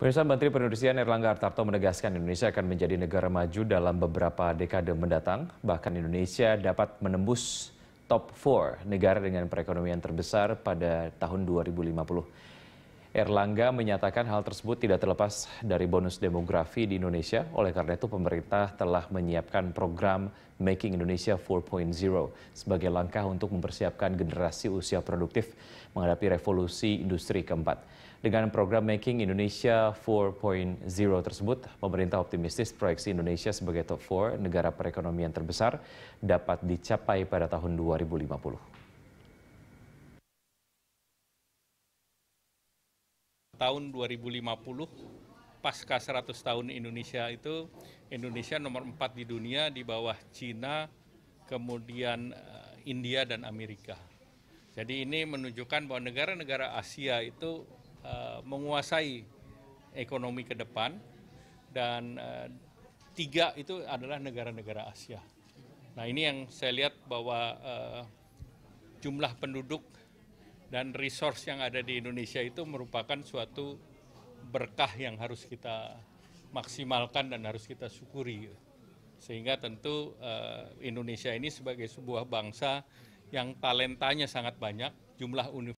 Pemirsa Menteri Perindustrian Erlangga Hartarto menegaskan Indonesia akan menjadi negara maju dalam beberapa dekade mendatang. Bahkan Indonesia dapat menembus top 4 negara dengan perekonomian terbesar pada tahun 2050. Erlangga menyatakan hal tersebut tidak terlepas dari bonus demografi di Indonesia. Oleh karena itu, pemerintah telah menyiapkan program Making Indonesia 4.0 sebagai langkah untuk mempersiapkan generasi usia produktif menghadapi revolusi industri keempat. Dengan program Making Indonesia 4.0 tersebut, pemerintah optimistis proyeksi Indonesia sebagai top 4 negara perekonomian terbesar dapat dicapai pada tahun 2050. tahun 2050 pasca 100 tahun Indonesia itu Indonesia nomor 4 di dunia di bawah Cina, kemudian eh, India dan Amerika. Jadi ini menunjukkan bahwa negara-negara Asia itu uh, menguasai ekonomi ke depan dan uh, tiga itu adalah negara-negara Asia. Nah ini yang saya lihat bahwa uh, jumlah penduduk dan resource yang ada di Indonesia itu merupakan suatu berkah yang harus kita maksimalkan dan harus kita syukuri. Sehingga tentu eh, Indonesia ini sebagai sebuah bangsa yang talentanya sangat banyak, jumlah universitas